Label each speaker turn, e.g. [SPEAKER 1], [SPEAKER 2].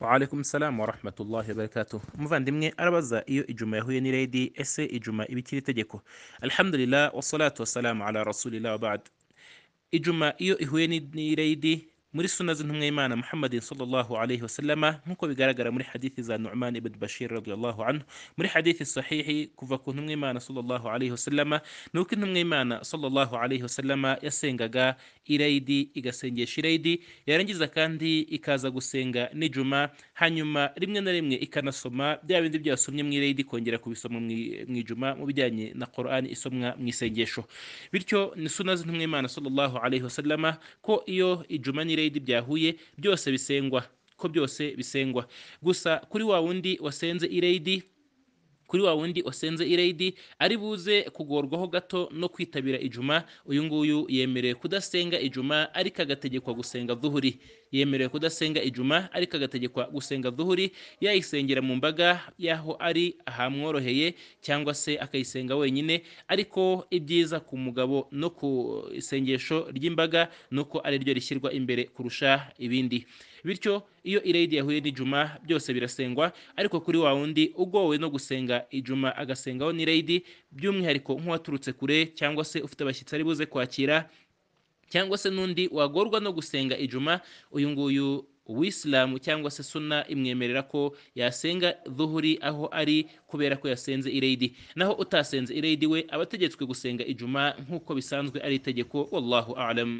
[SPEAKER 1] وعليكم السلام ورحمة الله وبركاته مفاندمي أربزا إيو إجوما هو نريدي يعني إس إجوما إبتلي تجيكو الحمد لله والصلاة والسلام على رسول الله وبعد إجوما إيو إهو نريدي يعني مرسو نزن هم إيمان محمد صلى الله عليه وسلم مكو بقرقر مري حديث زان نعمان ابن بشير رضي الله عنه مري حديث صحيح كفاكو هم إيمان صلى الله عليه وسلم نوكن هم إيمان صلى الله عليه وسلم يسينغا irayidi igasengesha irayidi yarangiza kandi ikaza gusenga n'ijuma hanyuma rimwe na rimwe ikanasoma bya bindi byasomye mu irayidi kongera kubisoma mu ijuma mu bijyanye na korani isomwa mu isengesho bityo ni suna z'intumwa y'imana sallallahu alaihi ko iyo ijuma n'irayidi byahuye byose bisengwa ko byose bisengwa gusa kuri wa wundi wasenze irayidi kuri wa wundi wasenze irayidi ari buze kugorwaho gato no kwitabira ijuma uyu nguyu yemerewe kudasenga ijuma ariko agategekwa gusenga duhuri yemerewe kudasenga ijuma ariko agategekwa gusenga duhuri yayisengera mu mbaga y'aho ari ahamworoheye cyangwa se akayisenga wenyine ariko ibyiza ku mugabo no ku isengesho ry'imbaga ni uko ari ryo rishyirwa imbere kurusha ibindi bityo iyo irayidi yahuye n'ijuma byose birasengwa ariko kuri wa wundi ugowe no gusenga ijuma agasengaho n'irayidi by'umwihariko nk'uwaturutse kure cyangwa se ufite abashyitsi ari buze kwakira cyangwa se n'undi wagorwa no gusenga ijuma uyu nguyu uwisilamu cyangwa se suna imwemerera ko yasenga duhuri aho ari kubera ko yasenze ireyidi naho utasenze ireyidi we abategetswe gusenga ijuma nk'uko bisanzwe ari itegeko wallahu alam